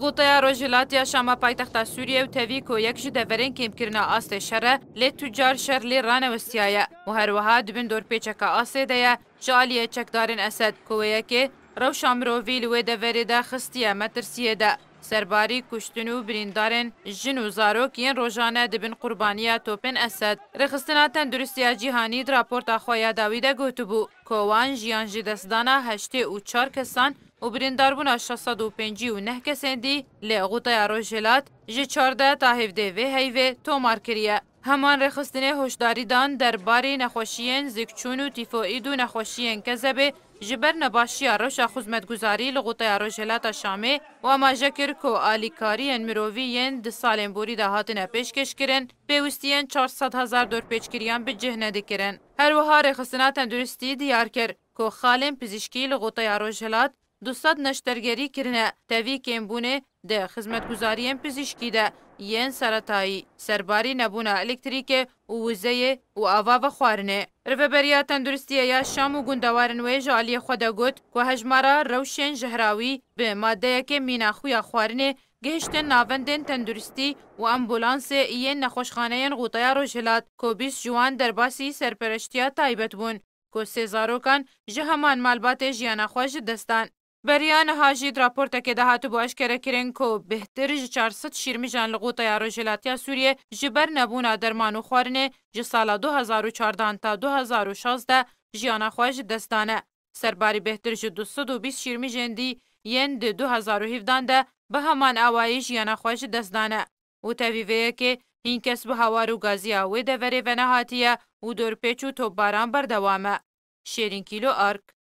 Gotaya Rojilatiya Şama paytaxta Suriye û tevî ku yek ji deverên kêmkirina astê şere lê tucar şer lê ranewestiya ye û her wiha dibin dorpêçeka asê de ye ji aliyê çekdarên Esed ku wê yekê rewşa mirovî li wê deverê de xistiye metirsiyê de. Serbarî kuştin û birîndarên jin û zarok yên rojane dibin qurbaniya topên Esed. Rixistina Tenduristiya Cîhanî raporta xwe ya dawî de gotibû. Kowan jiyan ji destdana heştê û çar kesan او برینداربونا 605 و نه کسین دی لی غوطه روژلات جه 14 تا 17 وی هیوه تومار کریه. همان رخستنه هشداری دان در باری نخوشیین زکچون و تیفوئید و نخوشیین کذبه جبر نباشی روشا خزمتگزاری لغوطه روژلات شامه و اما جکر که آلیکارین مروویین ده سالین بوری ده هاتنه پیشکش کرن پیوستیین 400 هزار دور پیچکریان به جهنه دکرن. هر وها رخصنا تندرستی دیار کر که خالین پزشکی لغوطه روژلات دوصد نشترگری کرنه تاوی کمبونه ده خزمتگزارین پزیشکی ده یین سرطایی سرباری نبونه الکتریک و وزه و آوا و خوارنه. روبریا تندرستی یا شام و گندوارن وی جالی خود گوت که هجمارا روشن جهراوی به ماده که میناخوی خوارنه گهشتن ناوندن تندرستی و امبولانس این نخوشخانه غوطه روشلات که 20 جوان درباسی سرپرشتیا تایبت بون. کو سزاروکان جهمان مالبات جیانا خوش دستان Beriya Nehajî raportekê de hatibû eşkere kirin ku bihtir ji 420 jan li qûteya Rojhilatiya Sûriye ji ber nebûna derman û xwarinê ji sala 2014 ta 2016 jiyana xwe ji dest dane. Serbarî bihtir ji 220 jendî yên di 2017 de bi heman awayî jiyana xwe ji dest dane. û tevîveyekê hîn kes bi hawar û gaziya wê deverê venehatiye û dorpêç û topbaran berdewam e. Şêrîn Kîlo Ark